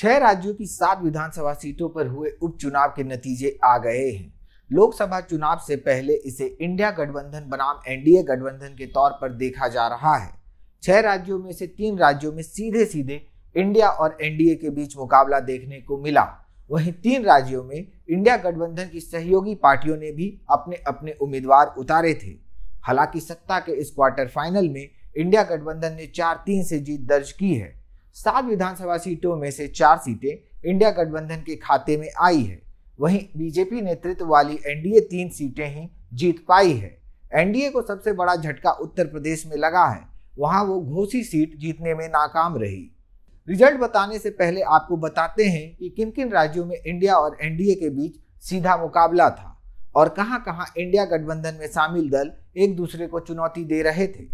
छह राज्यों की सात विधानसभा सीटों पर हुए उपचुनाव के नतीजे आ गए हैं लोकसभा चुनाव से पहले इसे इंडिया गठबंधन बनाम एनडीए गठबंधन के तौर पर देखा जा रहा है छह राज्यों में से तीन राज्यों में सीधे सीधे इंडिया और एनडीए के बीच मुकाबला देखने को मिला वहीं तीन राज्यों में इंडिया गठबंधन की सहयोगी पार्टियों ने भी अपने अपने उम्मीदवार उतारे थे हालांकि सत्ता के इस क्वार्टर फाइनल में इंडिया गठबंधन ने चार तीन से जीत दर्ज की है सात विधानसभा सीटों में से चार सीटें इंडिया गठबंधन के खाते में आई है वहीं बीजेपी नेतृत्व वाली एनडीए तीन सीटें ही जीत पाई है एनडीए को सबसे बड़ा झटका उत्तर प्रदेश में लगा है वहां वो घोसी सीट जीतने में नाकाम रही रिजल्ट बताने से पहले आपको बताते हैं कि किन किन राज्यों में इंडिया और एनडीए के बीच सीधा मुकाबला था और कहां कहां इंडिया गठबंधन में शामिल दल एक दूसरे को चुनौती दे रहे थे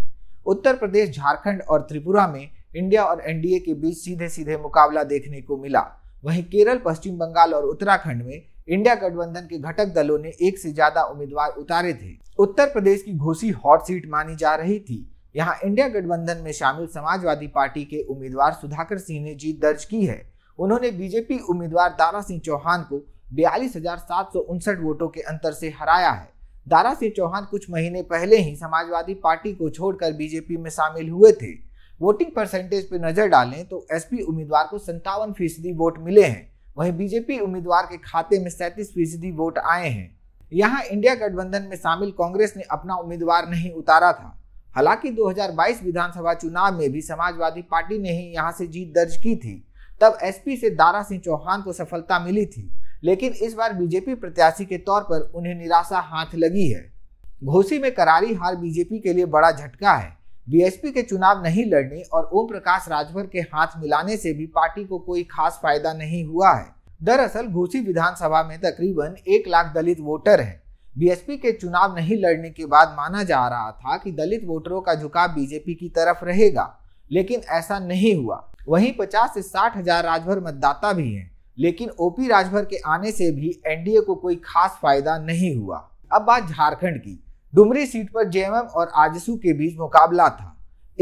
उत्तर प्रदेश झारखंड और त्रिपुरा में इंडिया और एनडीए के बीच सीधे सीधे मुकाबला देखने को मिला वहीं केरल पश्चिम बंगाल और उत्तराखंड में इंडिया गठबंधन के घटक दलों ने एक से ज्यादा उम्मीदवार उतारे थे उत्तर प्रदेश की घोसी हॉट सीट मानी जा रही थी यहाँ इंडिया गठबंधन में शामिल समाजवादी पार्टी के उम्मीदवार सुधाकर सिंह ने जीत दर्ज की है उन्होंने बीजेपी उम्मीदवार दारा सिंह चौहान को बयालीस वोटों के अंतर से हराया है दारा सिंह चौहान कुछ महीने पहले ही समाजवादी पार्टी को छोड़कर बीजेपी में शामिल हुए थे वोटिंग परसेंटेज पर नजर डालें तो एसपी उम्मीदवार को संतावन फीसदी वोट मिले हैं वहीं बीजेपी उम्मीदवार के खाते में सैंतीस फीसदी वोट आए हैं यहाँ इंडिया गठबंधन में शामिल कांग्रेस ने अपना उम्मीदवार नहीं उतारा था हालांकि 2022 विधानसभा चुनाव में भी समाजवादी पार्टी ने ही यहाँ से जीत दर्ज की थी तब एसपी से दारा सिंह चौहान को सफलता मिली थी लेकिन इस बार बीजेपी प्रत्याशी के तौर पर उन्हें निराशा हाथ लगी है घोसी में करारी हार बीजेपी के लिए बड़ा झटका है बीएसपी के चुनाव नहीं लड़ने और ओम प्रकाश राजभर के हाथ मिलाने से भी पार्टी को कोई खास फायदा नहीं हुआ है दरअसल घोसी विधानसभा में तकरीबन एक लाख दलित वोटर हैं बीएसपी के चुनाव नहीं लड़ने के बाद माना जा रहा था कि दलित वोटरों का झुकाव बीजेपी की तरफ रहेगा लेकिन ऐसा नहीं हुआ वहीं 50 से साठ हजार राजभर मतदाता भी हैं लेकिन ओपी राजभर के आने से भी एनडीए को कोई खास फायदा नहीं हुआ अब बात झारखंड की डुमरी सीट पर जेएमएम और आजसू के बीच मुकाबला था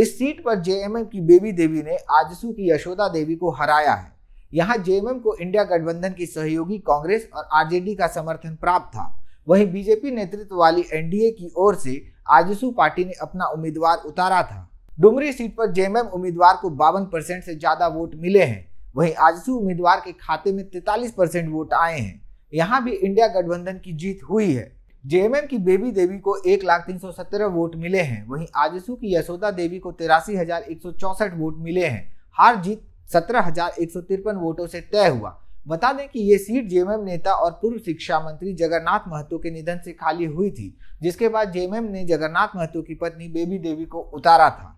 इस सीट पर जेएमएम की बेबी देवी ने आजसू की यशोदा देवी को हराया है यहाँ जेएमएम को इंडिया गठबंधन की सहयोगी कांग्रेस और आरजेडी का समर्थन प्राप्त था वहीं बीजेपी नेतृत्व वाली एनडीए की ओर से आजसू पार्टी ने अपना उम्मीदवार उतारा था डुमरी सीट पर जेएमएम उम्मीदवार को बावन परसेंट से ज्यादा वोट मिले हैं वहीं आजसू उम्मीदवार के खाते में तैतालीस परसेंट वोट आए हैं यहाँ भी इंडिया गठबंधन की जीत हुई है जेएमएम की बेबी देवी को एक लाख तीन सौ सत्रह वोट मिले हैं वहीं आजसू की यशोदा देवी को तिरासी हजार एक सौ चौसठ वोट मिले हैं हार जीत सत्रह हजार एक सौ तिरपन वोटों से तय हुआ बता दें कि ये सीट जेएमएम नेता और पूर्व शिक्षा मंत्री जगन्नाथ महतो के निधन से खाली हुई थी जिसके बाद जेएमएम ने जगन्नाथ महतो की पत्नी बेबी देवी को उतारा था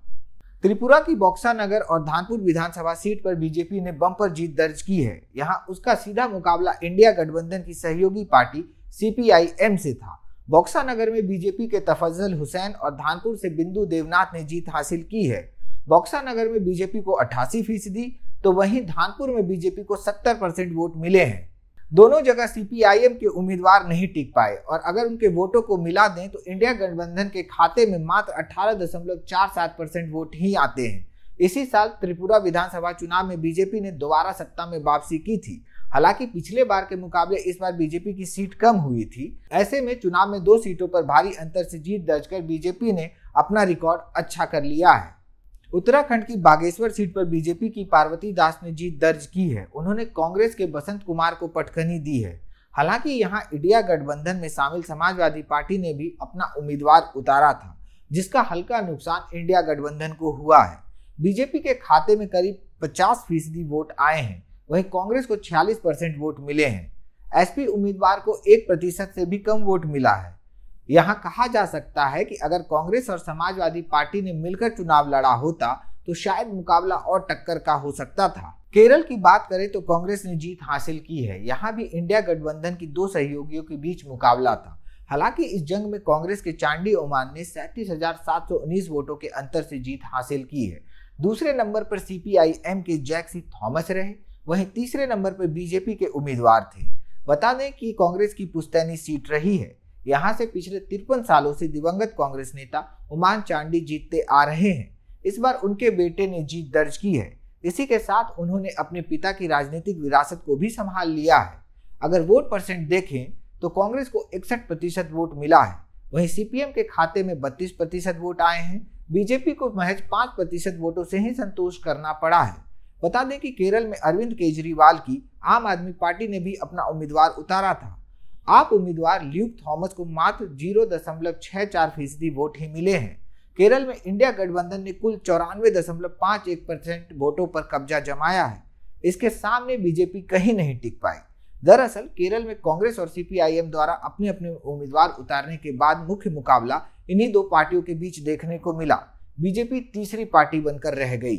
त्रिपुरा की बॉक्सा नगर और धानपुर विधानसभा सीट पर बीजेपी ने बम्पर जीत दर्ज की है यहाँ उसका सीधा मुकाबला इंडिया गठबंधन की सहयोगी पार्टी सीपीआईएम से था बक्सा नगर में बीजेपी के तफजल हुसैन और धानपुर से बिंदु देवनाथ ने जीत हासिल की है बक्सा नगर में बीजेपी को अट्ठासी फीसदी तो वहीं धानपुर में बीजेपी को 70 परसेंट वोट मिले हैं दोनों जगह सीपीआईएम के उम्मीदवार नहीं टिक पाए और अगर उनके वोटों को मिला दें तो इंडिया गठबंधन के खाते में मात्र अठारह दशमलव चार सात परसेंट वोट ही आते हैं इसी साल त्रिपुरा विधानसभा चुनाव में बीजेपी ने दोबारा सत्ता में वापसी की थी हालांकि पिछले बार के मुकाबले इस बार बीजेपी की सीट कम हुई थी ऐसे में चुनाव में दो सीटों पर भारी अंतर से जीत दर्ज कर बीजेपी ने अपना रिकॉर्ड अच्छा कर लिया है उत्तराखंड की बागेश्वर सीट पर बीजेपी की पार्वती दास ने जीत दर्ज की है उन्होंने कांग्रेस के बसंत कुमार को पटखनी दी है हालांकि यहां इंडिया गठबंधन में शामिल समाजवादी पार्टी ने भी अपना उम्मीदवार उतारा था जिसका हल्का नुकसान इंडिया गठबंधन को हुआ है बीजेपी के खाते में करीब 50 फीसदी वोट आए हैं वहीं कांग्रेस को 46 परसेंट वोट मिले हैं एसपी उम्मीदवार को एक प्रतिशत से भी कम वोट मिला है यहाँ कहा जा सकता है कि अगर कांग्रेस और समाजवादी पार्टी ने मिलकर चुनाव लड़ा होता तो शायद मुकाबला और टक्कर का हो सकता था केरल की बात करें तो कांग्रेस ने जीत हासिल की है यहाँ भी इंडिया गठबंधन की दो सहयोगियों के बीच मुकाबला था हालांकि इस जंग में कांग्रेस के चांडी ओमान ने सैंतीस वोटों के अंतर से जीत हासिल की है दूसरे नंबर पर सीपीआईएम के जैक्सी थॉमस रहे वहीं तीसरे नंबर पर बीजेपी के उम्मीदवार थे बता दें कि कांग्रेस की पुस्तैनी सीट रही है यहाँ से पिछले तिरपन सालों से दिवंगत कांग्रेस नेता उमान चांडी जीतते आ रहे हैं इस बार उनके बेटे ने जीत दर्ज की है इसी के साथ उन्होंने अपने पिता की राजनीतिक विरासत को भी संभाल लिया है अगर वोट परसेंट देखें तो कांग्रेस को इकसठ प्रतिशत वोट मिला है वहीं सीपीएम के खाते में बत्तीस प्रतिशत वोट आए हैं बीजेपी को महज पाँच प्रतिशत वोटों से ही संतोष करना पड़ा है बता दें कि केरल में अरविंद केजरीवाल की आम आदमी पार्टी ने भी अपना उम्मीदवार उतारा था आप उम्मीदवार ल्यूक थॉमस को मात्र जीरो दशमलव छः चार फीसदी वोट ही मिले हैं केरल में इंडिया गठबंधन ने कुल चौरानवे दशमलव पाँच एक परसेंट वोटों पर कब्जा जमाया है इसके सामने बीजेपी कहीं नहीं टिक पाई दरअसल केरल में कांग्रेस और सीपीआईएम द्वारा अपने अपने उम्मीदवार उतारने के बाद मुख्य मुकाबला इन्हीं दो पार्टियों के बीच देखने को मिला बीजेपी तीसरी पार्टी बनकर रह गई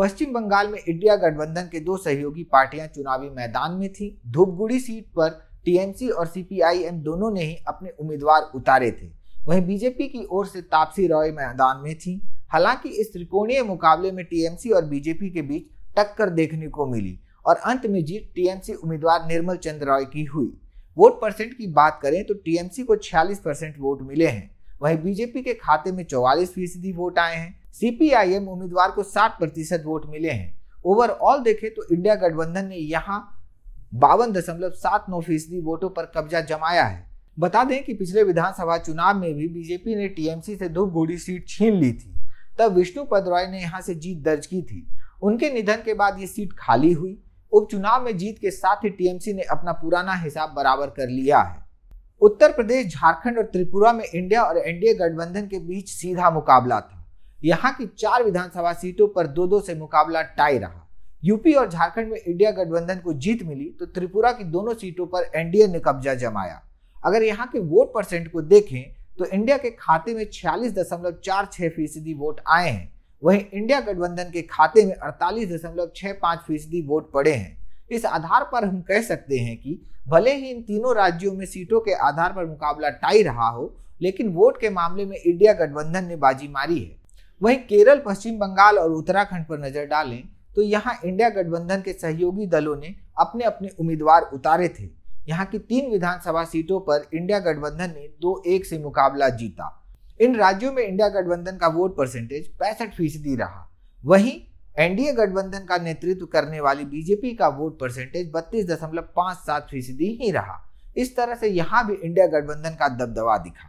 पश्चिम बंगाल में इंडिया गठबंधन के दो सहयोगी पार्टियां चुनावी मैदान में थी धूपगुड़ी सीट पर टीएमसी और सीपीआईएम दोनों ने ही अपने उम्मीदवार उतारे थे वहीं बीजेपी की ओर से तापसी रॉय मैदान में थी हालांकि इस त्रिकोणीय मुकाबले में टीएमसी और बीजेपी के बीच टक्कर देखने को मिली और अंत में जीत टीएमसी उम्मीदवार निर्मल चंद्र रॉय की हुई वोट परसेंट की बात करें तो टीएमसी को 46 परसेंट वोट मिले हैं वहीं बीजेपी के खाते में चौवालीस फीसदी वोट आए हैं सीपीआईएम उम्मीदवार को साठ प्रतिशत वोट मिले हैं ओवरऑल देखें तो इंडिया गठबंधन ने यहाँ बावन दशमलव सात नौ फीसदी वोटों पर कब्जा जमाया है बता दें कि पिछले विधानसभा चुनाव में भी बीजेपी ने टीएमसी से गोड़ी सीट छीन ली थी तब विष्णु रॉय ने यहाँ से जीत दर्ज की थी उनके निधन के बाद ये सीट खाली हुई उपचुनाव में जीत के साथ ही टीएमसी ने अपना पुराना हिसाब बराबर कर लिया है उत्तर प्रदेश झारखंड और त्रिपुरा में इंडिया और एनडीए गठबंधन के बीच सीधा मुकाबला था यहाँ की चार विधानसभा सीटों पर दो दो से मुकाबला टाई रहा यूपी और झारखंड में इंडिया गठबंधन को जीत मिली तो त्रिपुरा की दोनों सीटों पर एनडीए ने कब्जा जमाया अगर यहाँ के वोट परसेंट को देखें तो इंडिया के खाते में छियालीस दशमलव चार छः फीसदी वोट आए हैं वहीं इंडिया गठबंधन के खाते में अड़तालीस दशमलव छः पाँच फीसदी वोट पड़े हैं इस आधार पर हम कह सकते हैं कि भले ही इन तीनों राज्यों में सीटों के आधार पर मुकाबला टाई रहा हो लेकिन वोट के मामले में इंडिया गठबंधन ने बाजी मारी है वहीं केरल पश्चिम बंगाल और उत्तराखंड पर नजर डालें तो यहाँ इंडिया गठबंधन के सहयोगी दलों ने अपने अपने उम्मीदवार उतारे थे यहाँ की तीन विधानसभा सीटों पर इंडिया गठबंधन ने दो एक से मुकाबला जीता इन राज्यों में इंडिया गठबंधन का वोट परसेंटेज पैंसठ फीसदी रहा वहीं एनडीए गठबंधन का नेतृत्व करने वाली बीजेपी का वोट परसेंटेज बत्तीस दशमलव पांच सात फीसदी ही रहा इस तरह से यहाँ भी इंडिया गठबंधन का दबदबा दिखा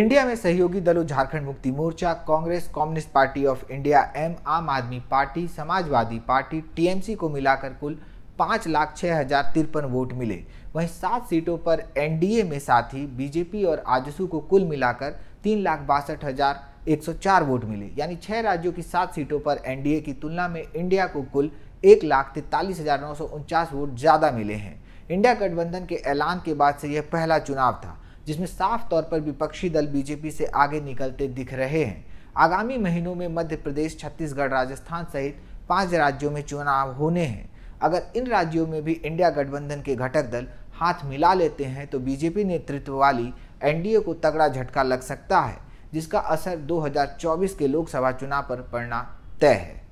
इंडिया में सहयोगी दलों Jharkhand Mukti Morcha Congress Communist Party of India M Aam Aadmi party Samajwadi party TMC को मिलाकर कुल पांच लाख छह हजार तिरपन वोट मिले वहीं सात सीटों पर एनडीए में साथ ही बीजेपी और आजसू को कुल मिलाकर तीन लाख बासठ हजार 104 वोट मिले यानी छह राज्यों की सात सीटों पर एनडीए की तुलना में इंडिया को कुल एक लाख तैतालीस हज़ार नौ सौ उनचास वोट ज़्यादा मिले हैं इंडिया गठबंधन के ऐलान के बाद से यह पहला चुनाव था जिसमें साफ तौर पर विपक्षी दल बीजेपी से आगे निकलते दिख रहे हैं आगामी महीनों में मध्य प्रदेश छत्तीसगढ़ राजस्थान सहित पाँच राज्यों में चुनाव होने हैं अगर इन राज्यों में भी इंडिया गठबंधन के घटक दल हाथ मिला लेते हैं तो बीजेपी नेतृत्व वाली एनडीए को तगड़ा झटका लग सकता है जिसका असर 2024 के लोकसभा चुनाव पर पड़ना तय है